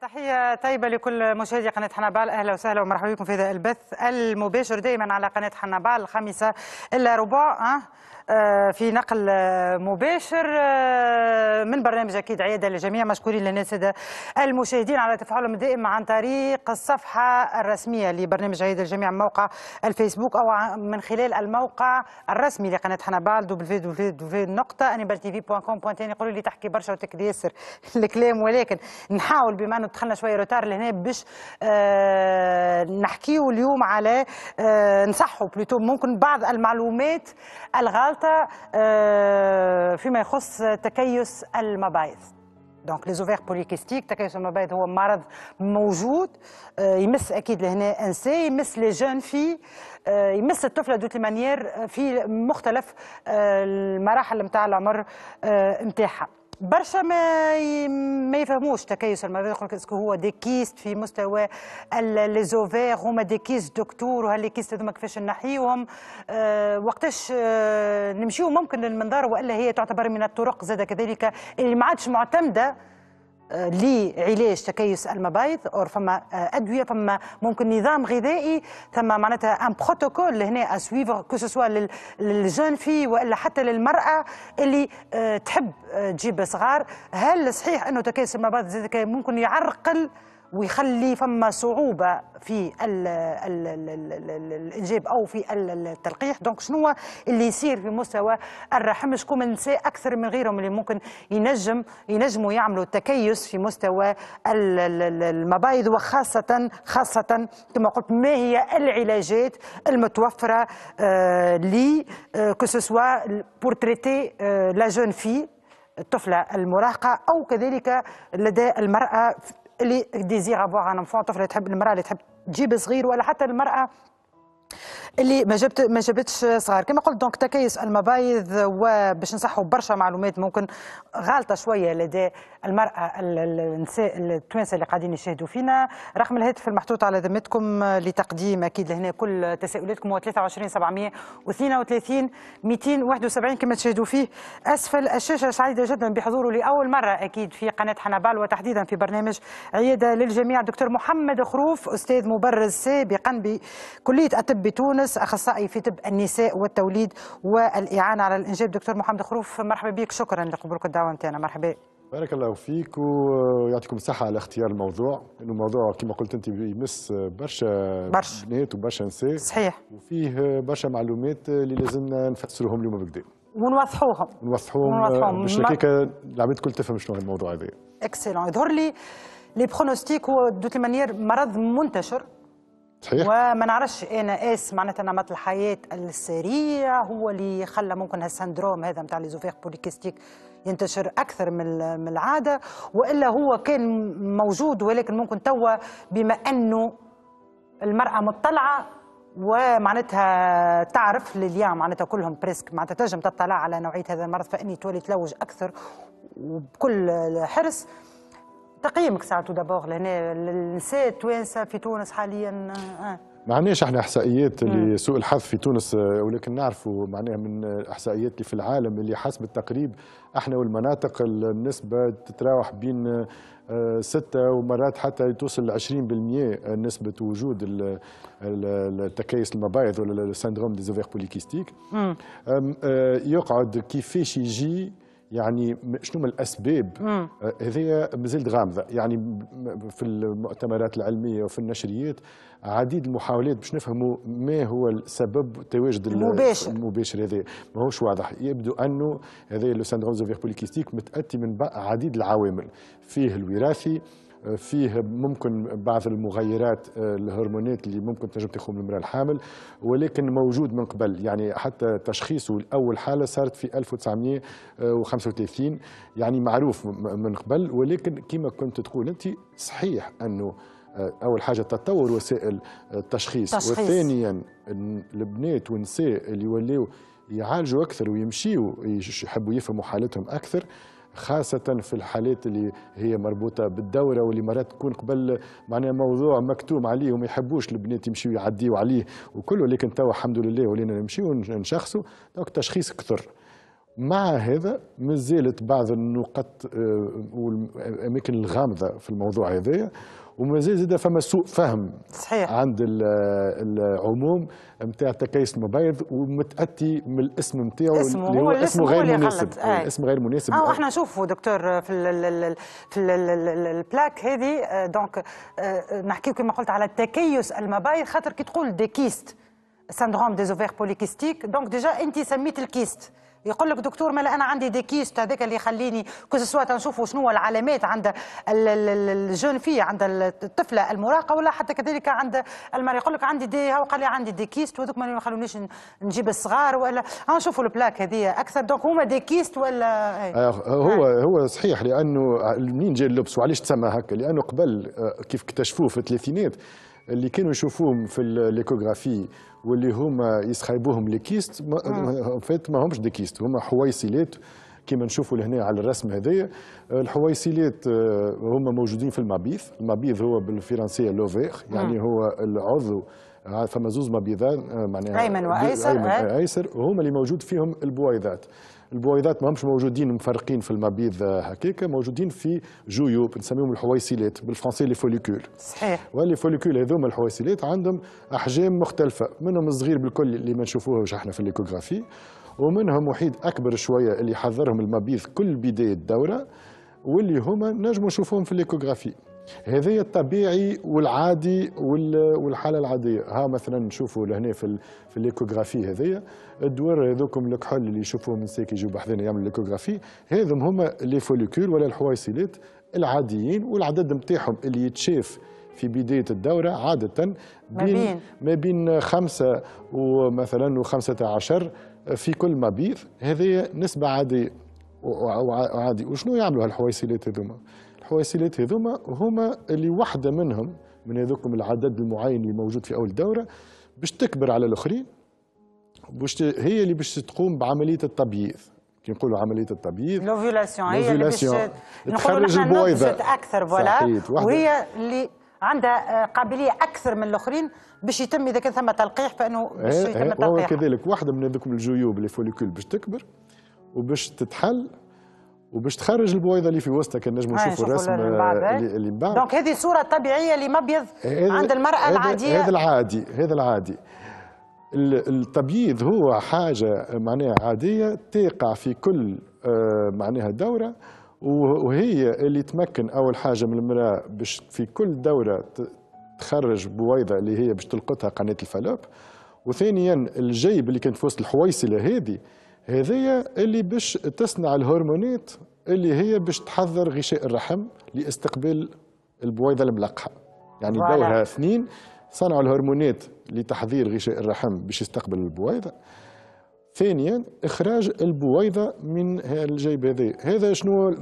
تحية طيبة لكل مشاهدي قناة حنابال أهلا وسهلا ومرحبا بكم في هذا البث المباشر دائما على قناة حنابال الخامسة إلا ربع أه؟, آه، في نقل مباشر آه، من برنامج اكيد عياده للجميع مشكورين للناس المشاهدين على تفاعلهم الدائم عن طريق الصفحه الرسميه لبرنامج عياده للجميع موقع الفيسبوك او من خلال الموقع الرسمي لقناه بوان تاني يقولوا لي تحكي برشا وتكدي ياسر الكلام ولكن نحاول بما دخلنا شويه روتار لهنا باش آه نحكيو اليوم على آه نصحوا بلوتو ممكن بعض المعلومات الغالطه آه فيما يخص تكيس المبايض دونك لي زوفير بوليكيستيك تكيس المبايض هو مرض موجود آه، يمس اكيد لهنا انسي يمس لي جون في آه، يمس الطفله دوت المانيير في مختلف آه، المراحل نتاع العمر نتاعها برشا ما ما يفهموش تكيس المريض يقول لك اسكو هو ديكيست في مستوى لي زوفير هما ديكيست دكتور وهالديكيست هذوما كيفاش نحيوهم أه وقتاش أه نمشيو ممكن للمنظار والا هي تعتبر من الطرق زاد كذلك اللي ما عادش معتمده لعلاج تكيس المبايض او فما آه، ادويه فما ممكن نظام غذائي ثم معناتها ان بروتوكول هنا اسويفر كو سوا للجون في والا حتى للمراه اللي آه، تحب آه، تجيب صغار هل صحيح انه تكيس المبايض ممكن يعرقل ويخلي فما صعوبه في الانجاب او في التلقيح دونك شنو اللي يصير في مستوى الرحم شكون النساء اكثر من غيرهم اللي ممكن ينجم ينجموا يعملوا تكيس في مستوى المبايض وخاصه خاصه كما قلت ما هي العلاجات المتوفره آه، لي كو بور تريتي لا جون في الطفله المراهقه او كذلك لدى المراه اللي ديزير افوار ان انفون طفله تحب المراه اللي تحب تجيب صغير ولا حتى المراه اللي ما جبت ما جابتش صغار كما قلت دونك تكيس المبايض وباش نصحوا برشا معلومات ممكن غالطه شويه لدى المراه النساء التوانسه اللي قاعدين يشاهدوا فينا رقم الهاتف المحطوط على ذمتكم لتقديم اكيد لهنا كل تساؤلاتكم هو 23 732 271 كما تشاهدوا فيه اسفل الشاشه سعيده جدا بحضوره لاول مره اكيد في قناه حنبال وتحديدا في برنامج عياده للجميع دكتور محمد خروف استاذ مبرز سابقا بكليه الطب بتونس تونس اخصائي في طب النساء والتوليد والاعانه على الانجاب دكتور محمد خروف مرحبا بك شكرا لقبولك الدعوه نتاعنا مرحبا بارك الله فيك ويعطيكم الصحة على اختيار الموضوع، انه موضوع كما قلت انت يمس برشا برشا بنات وبرشا نساء صحيح وفيه برشا معلومات اللي لازمنا نفسروهم اليوم بكدا ونوضحوهم ونوضحوهم باش هكاك العباد الكل تفهم شنو الموضوع هذا اكسلون يظهر لي لي برونوستيك هو دو مرض منتشر صحيح وما نعرفش انا اس معناتها نمط الحياه السريع هو اللي خلى ممكن هالسندروم هذا نتاع ليزوفيغ بوليكيستيك ينتشر اكثر من من العاده والا هو كان موجود ولكن ممكن توا بما انه المراه مطلعه ومعناتها تعرف لليام معناتها كلهم بريسك معناتها تنجم تطلع على نوعيه هذا المرض فاني تولي تلوج اكثر وبكل حرص تقييمك ساعته دابور لهنا النساء التوانسه في تونس حاليا آه. ما عندناش احنا احصائيات لسوء الحظ في تونس آه، ولكن نعرفوا معناها من الاحصائيات اللي في العالم اللي حسب التقريب احنا والمناطق النسبه تتراوح بين آه، ستة ومرات حتى توصل ل 20% نسبة وجود التكيس المبايض ولا السندروم زوفير بوليكيستيك آه، يقعد كيفاش يجي يعني شنو الاسباب آه، هذه مازالت غامضه يعني في المؤتمرات العلميه وفي النشريات عديد المحاولات باش نفهموا ما هو السبب التواجد المباشر المباشر هذا ماهوش واضح يبدو انه هذا لو سندروم زوفير بوليكيستيك متاتي من عديد العوامل فيه الوراثي فيه ممكن بعض المغيرات آه، الهرمونات اللي ممكن تنجم تاخذهم المراه الحامل ولكن موجود من قبل يعني حتى تشخيصه اول حاله صارت في 1935 يعني معروف من قبل ولكن كما كنت تقول انت صحيح انه آه، اول حاجه تطور وسائل آه، التشخيص تشخيص. وثانيا البنات والنساء اللي يوليو يعالجوا اكثر ويمشيوا يحبوا يفهموا حالتهم اكثر خاصة في الحالات اللي هي مربوطة بالدورة واللي مرات تكون قبل معناها موضوع مكتوم عليه وما يحبوش البنات يمشيو يعديوا عليه وكله لكن توا الحمد لله ولينا نمشيو ونشخصوا دونك تشخيص كثر مع هذا مازالت بعض النقط آه، والاماكن الغامضه في الموضوع هذايا ومازال زاد فما سوء فهم صحيح. عند العموم نتاع تكيس مبيض ومتاتي من الاسم نتاعو اللي هو اسمه غير مناسب آه. اسم غير مناسب اه احنا نشوفوا دكتور في في البلاك هذه دونك آه، آه، نحكي كما قلت على التكيس المبيض خاطر كي تقول ديكيست سندروم ديزوفير بوليكيستيك دونك ديجا انت سميت الكيست يقول لك دكتور مالا انا عندي دي كيست هذاك اللي يخليني سوا تنشوفوا شنو العلامات عند الجون في عند الطفله المراهقه ولا حتى كذلك عند المرأة يقول لك عندي دي هو قال لي عندي دي كيست ما يخلونيش نجيب الصغار ولا نشوفوا البلاك هذه اكثر دونك هما دي كيست ولا إيه. هو هو صحيح لانه منين جاء اللبس وعلاش تسمى هكا لانه قبل آه، كيف اكتشفوه في الثلاثينات اللي كانوا يشوفوهم في الليكوغرافي واللي هما يسخيبوهم لكيست ما فات ما همش ديكيست هما حويصلات كما نشوفوا لهنا على الرسم هذايا الحويصلات آه، هما موجودين في المبيض المبيض هو بالفرنسيه لوفير يعني هو العضو آه، فما زوز مبيضان آه، معناها ايمن وايسر ايمن وايسر هما اللي موجود فيهم البويضات البويضات ماهمش موجودين مفرقين في المبيض آه، هكاك موجودين في جيوب نسميهم الحويصلات بالفرنسي لي فوليكول صحيح واللي فوليكول هذوما الحويصلات عندهم احجام مختلفه منهم الصغير بالكل اللي ما نشوفوهوش احنا في الليكوغرافي ومنهم وحيد اكبر شويه اللي يحذرهم المبيض كل بدايه دوره واللي هما نجموا نشوفوهم في الليكوغرافي هذا الطبيعي والعادي والحاله العاديه ها مثلا نشوفوا لهنا في في الايكوغرافي هذايا الدوار هذوكم الكحول اللي يشوفوهم نساك يجوا بحذنا يعملوا الايكوغرافي هذم هما لي فوليكول ولا الحويصلات العاديين والعدد نتاعهم اللي يتشاف في بدايه الدوره عاده بين ما بين خمسه ومثلا وخمسه عشر في كل مبيض هذه نسبه عاديه وعادي وشنو يعملوا هالحويصلات هذوما؟ الحواسيلات هذوما هما اللي واحده منهم من هذوكم العدد المعين اللي موجود في اول دوره باش تكبر على الاخرين باش هي اللي باش تقوم بعمليه التبييض كي نقولوا عمليه التبييض لوفيلاسيون هي اللي باش تخرج البويضه اكثر فوالا وهي اللي عندها آه، قابليه اكثر من الاخرين باش يتم اذا كان ثم تلقيح فانه إيه، باش يتم التلقيح إيه، كذلك واحده من هذوك الجيوب اللي فوليكول باش تكبر وباش تتحل وباش تخرج البويضه اللي في وسطها كان نجم آه، نشوفوا الرسم آه، اللي من بعد دونك هذه صوره طبيعيه لمبيض عند المراه العاديه هذا العادي هذا العادي التبييض هو حاجه معناها عاديه تقع في كل آه، معناها دوره وهي اللي تمكن اول حاجه من المراه باش في كل دوره تخرج بويضه اللي هي باش تلقطها قناه الفالوب وثانيا الجيب اللي كانت في وسط الحويصله هذه هذه اللي باش تصنع الهرمونات اللي هي باش تحضر غشاء الرحم لاستقبال البويضه الملقحه يعني دورها اثنين صنعوا الهرمونات لتحضير غشاء الرحم باش يستقبل البويضه ثانيا اخراج البويضه من الجيب هذا هذا شنو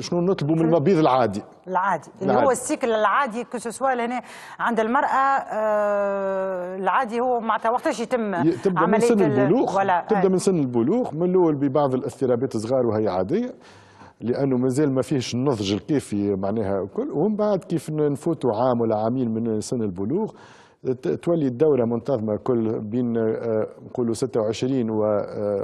شنو نطلبوا من المبيض العادي العادي اللي العادي. هو السيكل العادي كسوسوا هنا عند المراه آه العادي هو معناتها وقتاش يتم تبدا من سن البلوغ ولا تبدا من إيه. سن البلوغ من الاول ببعض الاضطرابات صغار وهي عاديه لانه مازال ما فيهش النضج الكافي معناها كل ومن بعد كيف نفوتوا عام ولا عامين من سن البلوغ تولي الدوره منتظمه كل بين آه، نقولوا 26 و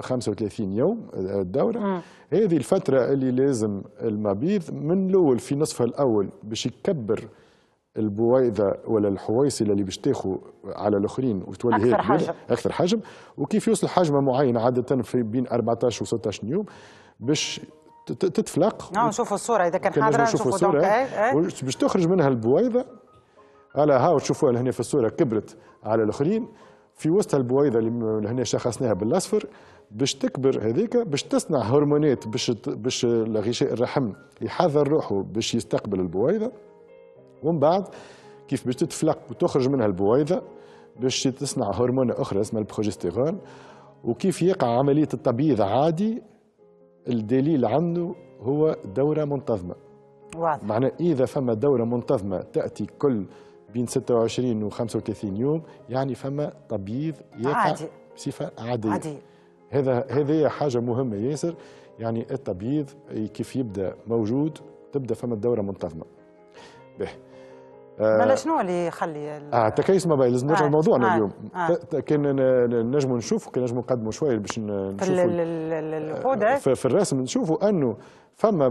35 آه، يوم آه، الدوره هذه الفتره اللي لازم المبيض من الاول في نصفها الاول باش يكبر البويضه ولا الحويصله اللي باش تاخو على الاخرين وتولي اكثر حجم اكثر حجم وكيف يوصل حجمه معين عاده في بين 14 و 16 يوم باش تتفلق نعم نشوفوا الصوره اذا كان حاضره نشوفوا الصوره إيه، إيه. باش تخرج منها البويضه على هاو تشوفوها لهنا في الصوره كبرت على الاخرين في وسط البويضه اللي هنا شخصناها بالاصفر باش تكبر هذيك باش تصنع هرمونات باش باش غشاء الرحم يحذر روحه باش يستقبل البويضه ومن بعد كيف باش تتفلق وتخرج منها البويضه باش تصنع هرمون اخرى اسمها البروجستيرون وكيف يقع عمليه التبييض عادي الدليل عنه هو دوره منتظمه واضح معناه اذا فما دوره منتظمه تاتي كل بين 26 و 35 يوم يعني فما تبييض يقع عادي. بصفه عاديه عادي. هذا هذه حاجه مهمه ياسر يعني التبييض كيف يبدا موجود تبدا فما الدوره منتظمه به مالا آه، شنو اللي يخلي اه التكيس ما بين لازم نرجع آه، لموضوعنا آه، اليوم كان نجموا نشوفوا كان نجموا نقدموا شويه باش نشوفوا في, في الرسم نشوفوا انه فما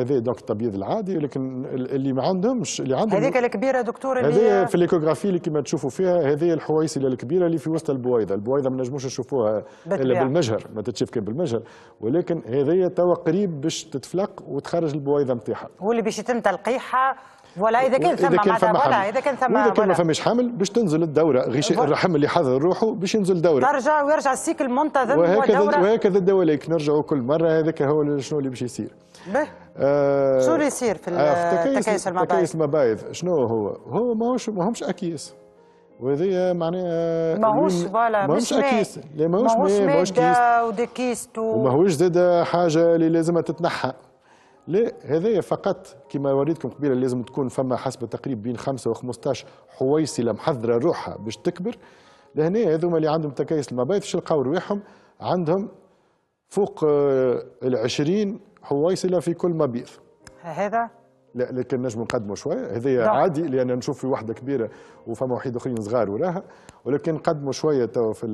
هذا دونك الطبيب العادي لكن اللي ما عندهمش اللي عندهم هذيك الكبيره دكتور اللي هذه في الايكوغرافي اللي كما تشوفوا فيها هذه الحويصله الكبيره اللي في وسط البويضه، البويضه ما نجموش نشوفوها الا بالمجهر ما تتشاف كان بالمجهر ولكن هذه توا قريب باش تتفلق وتخرج البويضه نتاعها واللي باش يتم تلقيحها ولا اذا كان ثم معناتها ولا اذا كان ثم واذا كان ما فماش حمل باش تنزل الدوره غشاء الرحم اللي حضر روحه باش ينزل دوره ترجع ويرجع السيكل منتظم وهكذا ودورة. وهكذا الدواليك نرجعوا كل مره هذاك هو شنو اللي باش يصير آه شنو اللي يصير في التكيس آه، المبايض التكيس المبايض شنو هو هو ماهوش ماهمش اكياس وهذا معناها ماهوش آه، فوالا ماهوش اكياس ماهوش ماهوش ماده ماهوش كيستو وماهوش زاد حاجه اللي لازمها تتنحى لا هذايا فقط كما وريتكم قبيله لازم تكون فما حسب تقريب بين 5 و 15 حويصله محضره روحها باش تكبر لهنا هذوما اللي عندهم تكيس المبيض باش يلقاو رواحهم عندهم فوق آه، ال 20 حويصله في كل مبيض هذا لا لكن نجم نقدموا شويه هذه نعم. عادي لان نشوف في وحده كبيره وفما وحيد اخرين صغار وراها ولكن نقدموا شويه تو في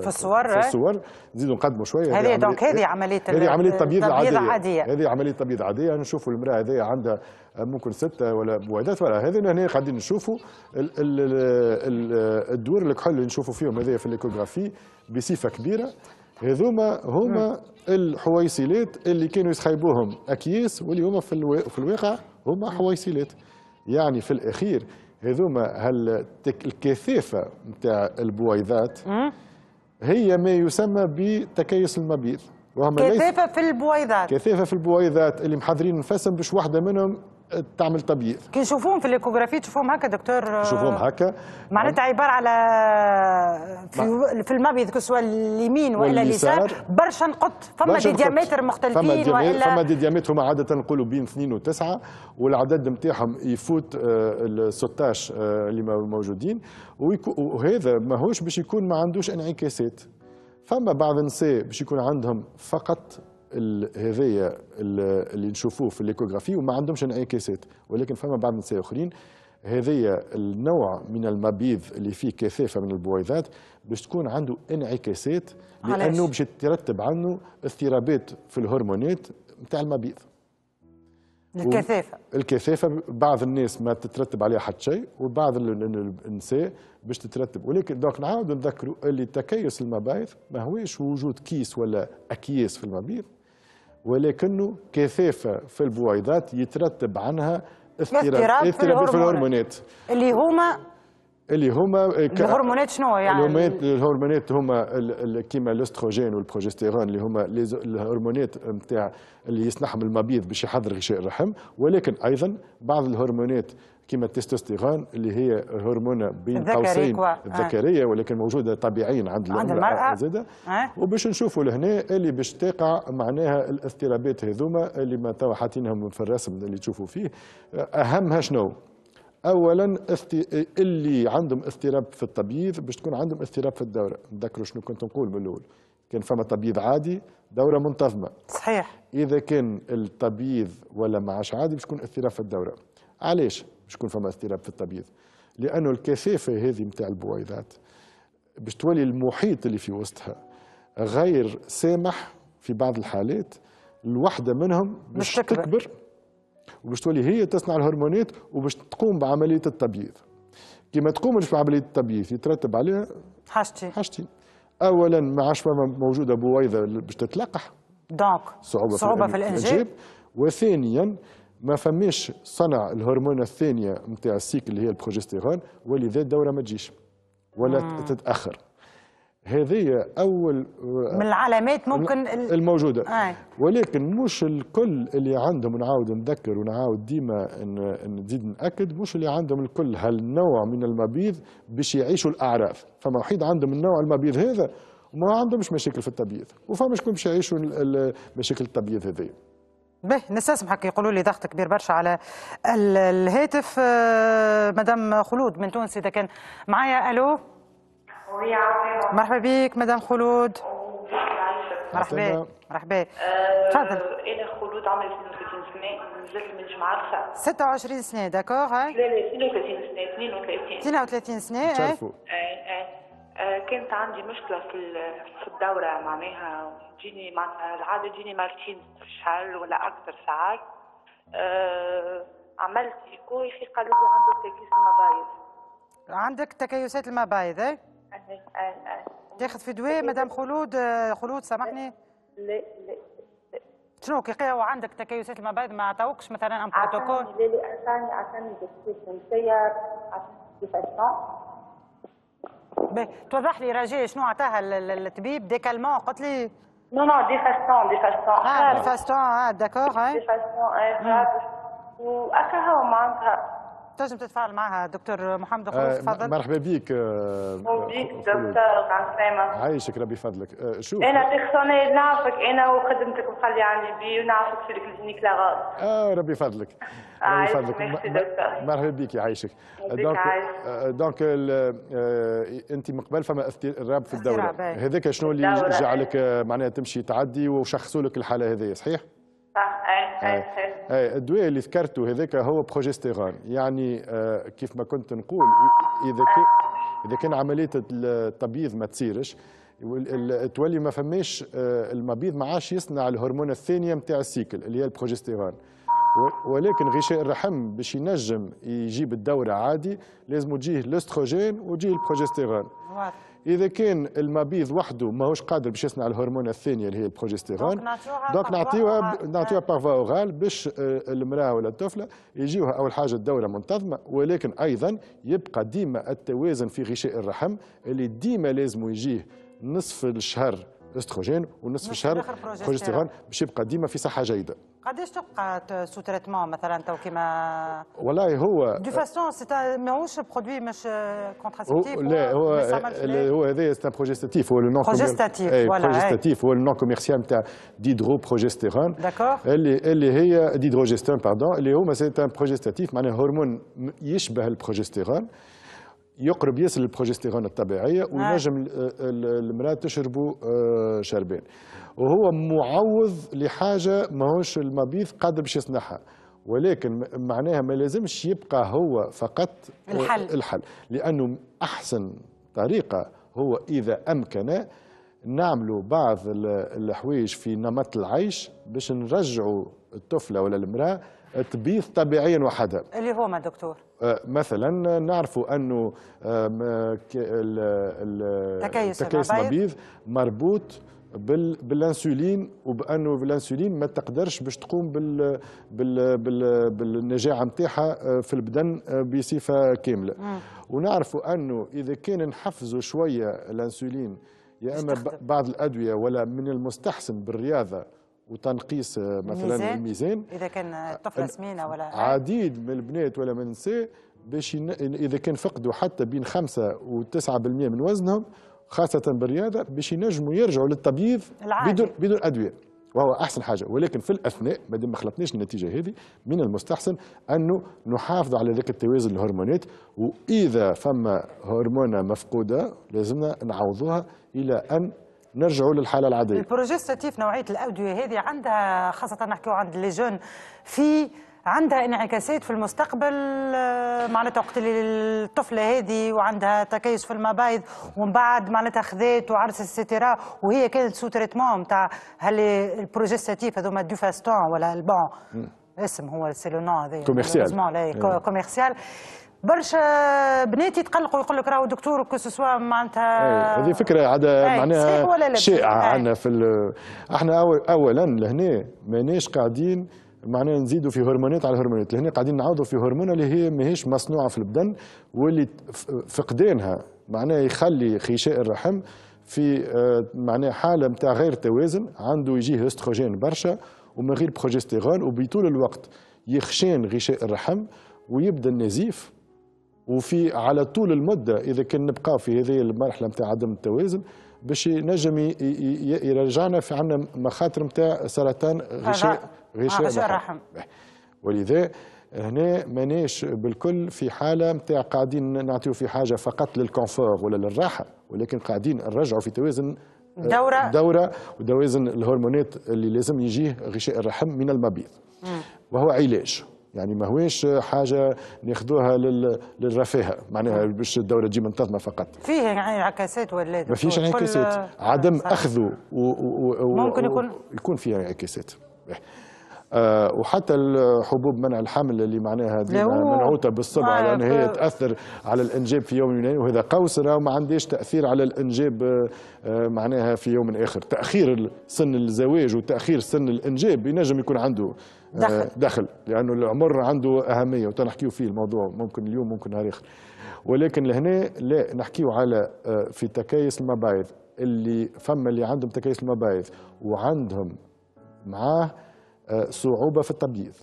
في الصور في آه. الصور نزيدوا نقدموا شويه هذه دونك هذه عمليه هذه عمليه تبييض عاديه, هذه عمليه تبييض عاديه نشوفوا المراه هذه عندها ممكن ستة ولا بوادات ولا هذه هنا قاعدين نشوفوا الدور الكحول اللي نشوفوا فيهم هذه في الايكوغرافي بصفه كبيره هذوما هما الحويصلات اللي كانوا يسخيبوهم اكياس واللي هما في, الو... في الواقع هما حويصلات يعني في الاخير هذوما الكثافه نتاع البويضات هي ما يسمى بتكيس المبيض كثافه في البويضات كثافه في البويضات اللي محضرين نفسهم باش واحده منهم تعمل تبييض كي نشوفوهم في الايكوغرافي تشوفوهم هكا دكتور تشوفوهم آه، هكا معناتها عباره على في, في المبيض سواء اليمين والا اليسار برشا نقط فما دي ديامتر مختلفين فما دي والا فما دي ديامتر هما عاده نقولوا بين 2 و9 والعدد نتاعهم يفوت آه، ال 16 آه، اللي موجودين وهذا ماهوش باش يكون ما عندوش انعكاسات فما بعض النساء باش يكون عندهم فقط هذايا اللي نشوفوه في الايكوغرافي وما عندهمش انعكاسات ولكن فما بعض النساء اخرين هذايا النوع من المبيض اللي فيه كثافه من البويضات باش تكون عنده انعكاسات لانه باش ترتب عنه اضطرابات في الهرمونات نتاع المبيض الكثافه الكثافه بعض الناس ما تترتب عليها حتى شيء وبعض النساء باش تترتب ولكن دوك نعاودوا نذكروا اللي تكيس المبايض ما هوش وجود كيس ولا اكياس في المبيض ولكنه كثافه في البويضات يترتب عنها اضطراب اضطراب في الهرمونات اللي هما اللي هما الهرمونات شنو يعني الهرمونات الهرمونات هما كيما الاستروجين والبروجستيرون اللي هما الهرمونات نتاع اللي يسنحهم المبيض باش يحضر غشاء الرحم ولكن ايضا بعض الهرمونات كما التستوستيرون اللي هي هرمون بين قوسين آه. الذكريه ولكن موجوده طبيعيا عند المراه زاده آه. وباش نشوفوا لهنا اللي باش تقع معناها الاضطرابات هذوما اللي ما توا حاطينهم في الرسم اللي تشوفوا فيه آه، اهمها شنو؟ اولا اللي عندهم اضطراب في التبييض باش تكون عندهم اضطراب في الدوره تذكروا شنو كنت نقول من الاول كان فما تبييض عادي دوره منتظمه صحيح اذا كان التبييض ولا ما عادي باش تكون اضطراب في الدوره علاش باش يكون فما اضطراب في التبييض لانه الكثافه هذه نتاع البويضات باش تولي المحيط اللي في وسطها غير سامح في بعض الحالات الوحده منهم باش تكبر وباش تولي هي تصنع الهرمونات وباش تقوم بعمليه التبييض كي ما تقومش بعمليه التبييض يترتب عليها حاجتين حاجتين اولا ما عادش موجوده بويضه باش تتلقح دونك صعوبه, صعوبة في, في الانجاب وثانيا ما فماش صنع الهرمون الثانيه نتاع السيكل اللي هي البروجستيرون ولذا الدوره ما تجيش ولا مم. تتاخر هذه اول من العلامات ممكن الموجوده آه. ولكن مش الكل اللي عندهم نعاود نذكر ونعاود ديما نزيد ناكد مش اللي عندهم الكل هالنوع من المبيض باش يعيشوا الاعراض فما وحيد عندهم النوع المبيض هذا وما عندهمش مشاكل في التبييض وفما شكون باش يعيشوا مشاكل التبييض هذه به نستسمحك يقولوا لي ضغط كبير برشا على الهاتف آه، مدام خلود من تونس اذا كان معايا الو مرحبا بك مدام خلود oh, مرحبا مرحبا euh، تفضل انا خلود عمري 32 سنه نزلت من الجمعه الخامسه 26 سنه داكور لا لا 32 سنه 32 32 سنه اي اي إيه. آه، كانت عندي مشكلة في في الدورة معناها تجيني معناها العادة تجيني مرتين في الشهر ولا أكثر ساعات آه، عملت إيكو يخي قالوا لي عندك تكيس المبايض عندك تكيسات المبايض إي؟ تاخذ في دواء مدام خلود آه، خلود سامحني لا لا شنو كي قاو عندك تكيسات المبايض ما عطاوكش مثلا ام بروتوكول؟ لا لا عطاني عطاني دكتور شمسية عطاني توضح لي راجي شنو عطاها الطبيب دي كالمون قلت لي نو نو دي فاستون دي فاستون اه دي فاستون اه داكور دي فاستون اه وهكا هو معناتها تنجم تتفاعل معها دكتور محمد خلود آه، تفضل مرحبا بك آه، وبيك دكتور عسلامه عايشك ربي فضلك آه، شوف انا بيرسونيل نعرفك انا وخدمتك مخلي عندي بي ونعرفك في الكلينيك لاغاز اه ربي فضلك ربي فضلك مرحبا بك يعيشك دونك دونك انت من قبل فما اضطراب في الدوره إيه. هذاك شنو اللي إيه. جعلك معناها تمشي تعدي وشخصوا لك الحاله هذه صحيح؟ آه، آه، آه. الدواء اللي ذكرته هذاك هو بروجستيرون يعني كيف ما كنت نقول اذا اذا كان عمليه التبييض ما تصيرش تولي ما فماش المبيض ما عادش يصنع الهرمون الثانيه نتاع السيكل اللي هي البروجستيرون ولكن غشاء الرحم باش ينجم يجيب الدوره عادي لازم تجيه الاستروجين وتجيه البروجستيرون واضح اذا كان المبيض وحده ماهوش قادر باش يصنع الهرمون الثانيه اللي هي البروجستيرون دونك نعطيوها نعطيوها بارفا اورال باش آه، المراه ولا الطفله يجيوها اول حاجه الدوره منتظمه ولكن ايضا يبقى ديما التوازن في غشاء الرحم اللي ديما لازم يجيه نصف الشهر استروجين ونصف الشهر بروجستيرون باش يبقى ديما في صحه جيده قداش تبقى سو تريتمون مثلا تو كيما والله هو دو فاسون سي ماهوش برودوي مش كونتراسيبتيف لا هو هذا سي بروجيستاتيف هو لو كوميرسيال بروجيستاتيف هو النون كوميرسيال تاع ديدرو بروجستيرون داكور اللي اللي هي ديدروجستيرون باردون اللي هو سي بروجيستاتيف معناها هرمون يشبه البروجستيرون يقرب ياسر البروجستيرون الطبيعيه وينجم آه. المراه تشربوا آه، شربان وهو معوض لحاجه ماهوش المبيض قادر باش يصنعها ولكن معناها ما لازمش يبقى هو فقط آه، الحل الحل لانه احسن طريقه هو اذا امكن نعملوا بعض الحوايج في نمط العيش باش نرجعوا الطفله ولا المراه تبيض طبيعيا وحدها اللي هو ما دكتور آه، مثلا نعرف انه آه، التكيس المبيض مربوط بالانسولين وبانه الانسولين ما تقدرش باش تقوم بال بال بال بالنجاعه نتاعها آه، في البدن بصفه كامله ونعرفوا انه اذا كان نحفزوا شويه الانسولين يا اما بعض الادويه ولا من المستحسن بالرياضه وتنقيس آه، مثلا الميزان اذا كان الطفله آه، سمينه ولا عديد من البنات ولا من النساء باش اذا كان فقدوا حتى بين 5 و9% من وزنهم خاصه بالرياضه باش ينجموا يرجعوا للطبيب بدون بدون ادويه وهو احسن حاجه ولكن في الاثناء ما دام ما خلطناش النتيجه هذه من المستحسن انه نحافظ على ذاك التوازن الهرمونات واذا فما هرمونه مفقوده لازمنا نعوضوها الى ان نرجعوا للحاله العاديه البروجيستاتيف نوعيه الادويه هذه عندها خاصه نحكيو عند لي جون في عندها انعكاسات في المستقبل آه، معناتها وقت اللي الطفله هذه وعندها تكيس في المبايض ومن بعد معناتها خذات وعرس السيتيرا وهي كانت سو تريتمون تاع هل البروجيستاتيف هذوما فاستون ولا البون اسم هو سي لو نون هذا كوميرسيال إيه. كوميرسيال برشا بنات يتقلقوا يقول لك راهو دكتور سوسوا معناتها إيه، هذه فكره عاد إيه، معناها شائعه إيه. عندنا في احنا اولا لهنا ماناش قاعدين معناها نزيدوا في هرمونات على هرمونات لهنا قاعدين نعاودوا في هرمون اللي هي ماهيش مصنوعه في البدن واللي فقدانها معناها يخلي خيشاء الرحم في آه، معناها حاله نتاع غير توازن عنده يجيه استروجين برشا ومن غير بروجستيرون وبطول الوقت يخشان غشاء الرحم ويبدا النزيف وفي على طول المده اذا كان نبقى في هذه المرحله نتاع عدم التوازن باش ينجم يرجعنا في عندنا مخاطر نتاع سرطان غشاء غشاء آه، الرحم ولذا هنا ماناش بالكل في حاله نتاع قاعدين نعطيو في حاجه فقط للكونفور ولا للراحه ولكن قاعدين نرجعوا في توازن آه، دورة دورة ودوازن الهرمونات اللي لازم يجيه غشاء الرحم من المبيض وهو علاج يعني ما هوش حاجه ناخذوها للرفاهه معناها باش الدوله تجي منتظمه فقط فيه انعكاسات ولا ما فيش انعكاسات عدم اخذه و... و... و... ممكن يكون يكون فيها انعكاسات آه وحتى الحبوب منع الحمل اللي معناها منعوته بالصبع لان هي تاثر على الانجاب في يوم يناير وهذا قوس راه ما عنديش تاثير على الانجاب آه،, آه معناها في يوم اخر تاخير سن الزواج وتاخير سن الانجاب ينجم يكون عنده آه، دخل دخل لانه العمر عنده اهميه وتنحكيو فيه الموضوع ممكن اليوم ممكن نهار اخر ولكن لهنا لا نحكيو على آه، في تكايس المبايض اللي فما اللي عندهم تكايس المبايض وعندهم معاه آه، صعوبه في التبييض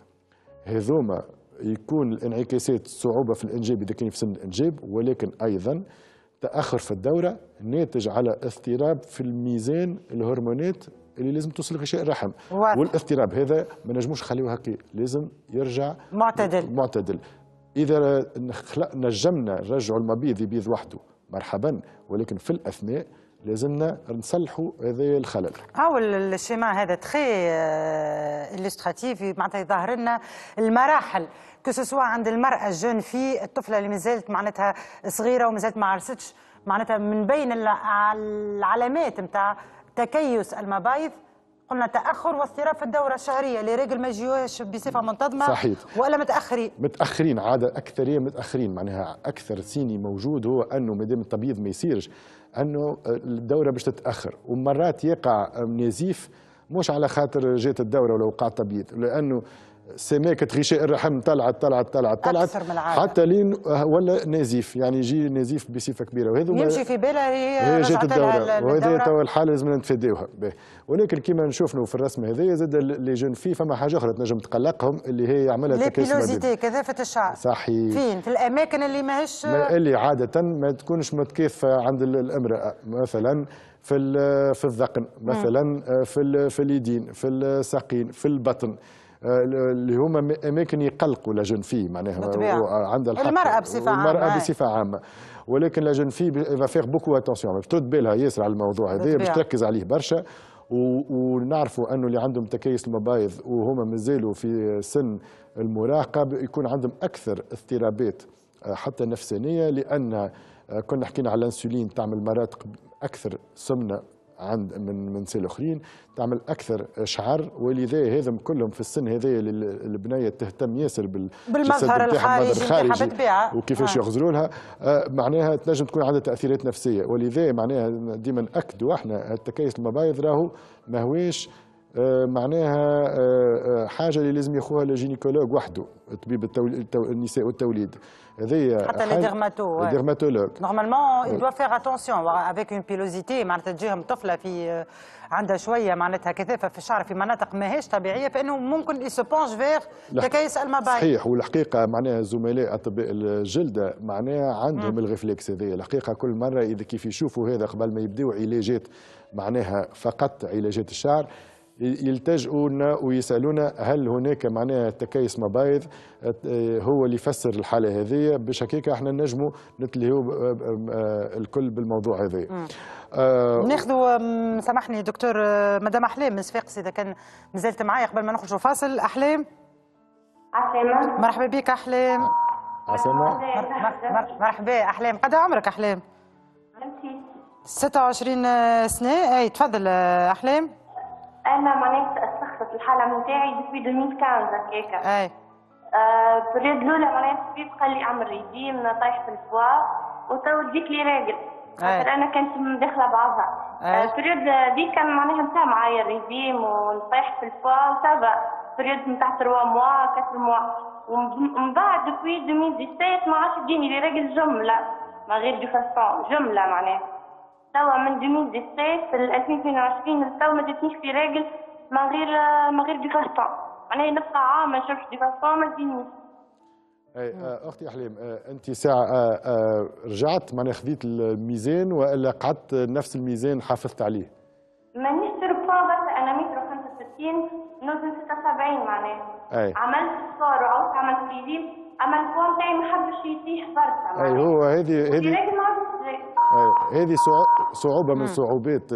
هذوما يكون الانعكاسات صعوبه في الانجاب اذا كان في سن الانجاب ولكن ايضا تاخر في الدوره ناتج على اضطراب في الميزان الهرمونات اللي لازم توصل غشاء الرحم واضح. والاضطراب هذا ما نجموش نخليوه هكا لازم يرجع معتدل معتدل اذا نجمنا نرجعوا المبيض يبيض وحده مرحبا ولكن في الاثناء لازمنا نصلحوا هذا الخلل. هاو الشيما هذا تخي الستراتيف euh, معناتها يظهر لنا المراحل سوسوا عند المراه الجون في الطفله اللي مازالت معناتها صغيره ومازالت ما عرستش معناتها من بين العلامات نتاع تكيس المبايض قلنا تاخر واضطراب الدوره الشهريه اللي ما يجيوهاش بصفه منتظمه صحيح ولا متاخرين متاخرين عاده اكثريه متاخرين معناها اكثر سيني موجود هو انه ما دام التبييض ما يصيرش انه الدوره باش تتاخر ومرات يقع نزيف مش على خاطر جات الدوره ولا وقع تبييض لانه سماكة غشاء الرحم طلعت طلعت طلعت طلعت حتى لين آه، ولا نزيف يعني يجي نزيف بصفه كبيره وهذا يمشي في بالها هي جات الدوره وهذا تو الحاله لازم نتفاداوها ولكن كما نشوفوا في الرسمة هذه زاد لي جون في فما حاجه اخرى تنجم تقلقهم اللي هي يعملها لي كثافه الشعر صحيح فين في الاماكن اللي ماهيش اللي عاده ما تكونش متكافئه عند الامراه مثلا في في الذقن مثلا آه، في في اليدين في الساقين في البطن اللي هما اماكن يقلقوا لا جون في معناها عندها الحق المراه بصفه عامه المراه بصفه عامه ولكن لا جون في با فيغ بوكو اتونسيون ترد بالها ياسر على الموضوع هذا باش تركز عليه برشا ونعرفوا انه اللي عندهم تكيس المبايض وهما مازالوا في سن المراهقه يكون عندهم اكثر اضطرابات آه، حتى نفسانيه لان آه، كنا حكينا على الانسولين تعمل مرات اكثر سمنه عند من من الاخرين تعمل اكثر شعر ولذا هذم كلهم في السن هذا البنيه تهتم ياسر بال بالمظهر الخارجي, الخارجي وكيفاش آه. يغزروا لها آه، معناها تنجم تكون عندها تاثيرات نفسيه ولذا معناها ديما ناكدوا احنا التكيس المبايض راهو ماهوش آه، معناها حاجه اللي لازم ياخوها الجينيكولوج وحده طبيب التو... النساء والتوليد هذه حتى لي ديرماتو لي ديرماتولوج نورمالمون يدوا فير اتونسيون افيك اون بيلوزيتي معناتها تجيهم طفله في آه، عندها شويه معناتها كثافه في الشعر في مناطق ماهيش طبيعيه فانه ممكن اي سوبونج فيغ تكيس المبايض صحيح والحقيقه معناها زملاء اطباء الجلده معناها عندهم الريفليكس هذايا الحقيقه كل مره اذا كيف يشوفوا هذا قبل ما يبداوا علاجات معناها فقط علاجات الشعر يلتجؤون ويسالونا هل هناك معناها تكيس مبايض هو اللي يفسر الحاله هذه باش هكاك احنا نجموا نتلهوا الكل بالموضوع هذا آه ناخذوا سامحني دكتور آه، مدام احلام من صفاقس اذا كان مازالت معايا قبل ما نخرجوا فاصل احلام عسلامة مرحبا بك احلام عسلامة مرحبا احلام قد عمرك احلام 26 آه، سنه اي تفضل آه، احلام انا معناتها تاسست الحاله نتاعي في 2015 هكاكا اي آه، البريود الاولى معناتها الطبيب قال لي اعمل ريجيم طايح في الفوا وتو ديك لي راجل خاطر انا كنت مداخله بعضها آه، البريود دي كان معناها نتاع معايا الريزيم ونطيح في الفوار سافا بريود نتاع تروا موا كاتر موا ومن بعد في 2017 ما عادش يديني لي راجل جمله ما غير دي فاسون جمله معناها توا من 2017 ل 2022 توا ما جاتنيش في راجل من غير من غير ديفاستون معناها نبقى عام ما نشربش ديفاستون ما تجينيش اي أه، اختي احلام أه، انت ساعه أه، رجعت معناها خذيت الميزان والا قعدت نفس الميزان حافظت عليه؟ مانيش تربا بس انا متر 65 نوزن 76 معناها أي. عملت صور وعاودت عملت فيزيم اما الكون تاعي ما حبش يطيح برشا اي هو هذه هذه آه، هذه صعوبه من صعوبات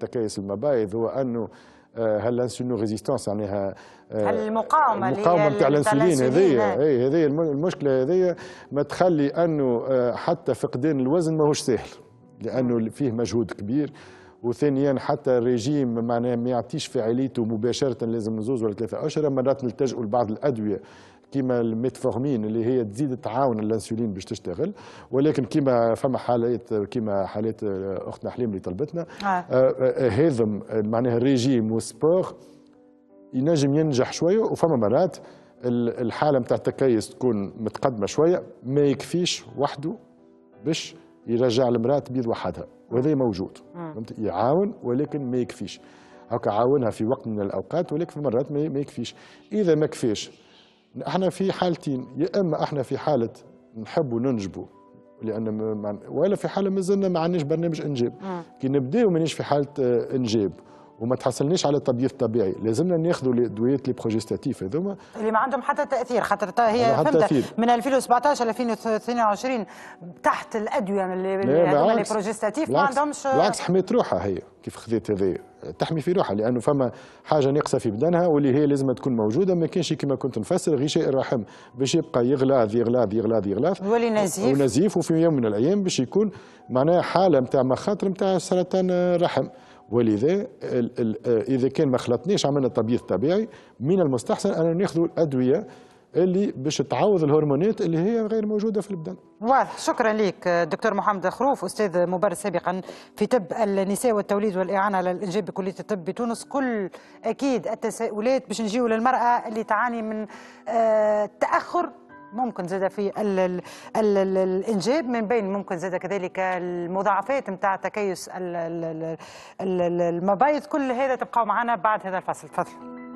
تكيس المبايض هو انه آه، هل آه، الانسولين ريزيستانس معناها المقاومه المقاومه نتاع الانسولين هذيا اي إيه، هذيا المشكله هذيا ما تخلي انه حتى فقدان الوزن ماهوش سهل لانه فيه مجهود كبير وثانيا حتى الرجيم معناها ما يعطيش فعاليته مباشره لازم زوز ولا ثلاثه اشهر مرات نلتجئوا لبعض الادويه كيما الميتفورمين اللي هي تزيد تعاون الانسولين باش تشتغل ولكن كيما فما حالات كيما حالات آه، اختنا حليم اللي طلبتنا آه. آه، هذم معناها الريجيم والسبور ينجم ينجح شويه وفما مرات الحاله نتاع التكيس تكون متقدمه شويه ما يكفيش وحده باش يرجع المراه تبيض وحدها وهذا موجود يعاون ولكن ما يكفيش هكا عاونها في وقت من الاوقات ولكن في مرات ما يكفيش اذا ما كفاش احنا في حالتين يا اما احنا في حاله نحبوا ننجبوا لان ولا في حاله مازلنا ما عندناش برنامج انجاب آه. كي نبداو مانيش في حاله آه، انجاب وما تحصلنيش على التبييض الطبيعي لازمنا ناخذوا الادويات لي بروجيستاتيف هذوما اللي ما عندهم حتى تاثير خاطر هي فهمت من 2017 ل 2022 تحت الادويه هذوما لي بروجيستاتيف ما عندهمش بالعكس حميت روحها هي كيف خذيت هذايا تحمي في روحها لانه فما حاجه ناقصه في بدنها واللي هي لازم تكون موجوده ما كانش كما كنت نفسر غشاء الرحم باش يبقى يغلاظ يغلاظ يغلاظ يغلاظ يولي نزيف ونزيف وفي يوم من الايام باش يكون معناها حاله نتاع مخاطر نتاع سرطان الرحم ولذا آه، اذا كان ما خلطنيش عملنا التبييض الطبيعي من المستحسن ان ناخذوا الادويه اللي باش تعوض الهرمونات اللي هي غير موجوده في البدن. واضح شكرا لك دكتور محمد خروف استاذ مبرز سابقا في طب النساء والتوليد والاعانه على الانجاب بكليه الطب بتونس كل اكيد التساؤلات باش نجيو للمراه اللي تعاني من آه، تاخر ممكن زاد في الـ الـ الـ الـ الانجاب من بين ممكن زاد كذلك المضاعفات نتاع تكيس المبايض كل هذا تبقاو معنا بعد هذا الفصل تفضلوا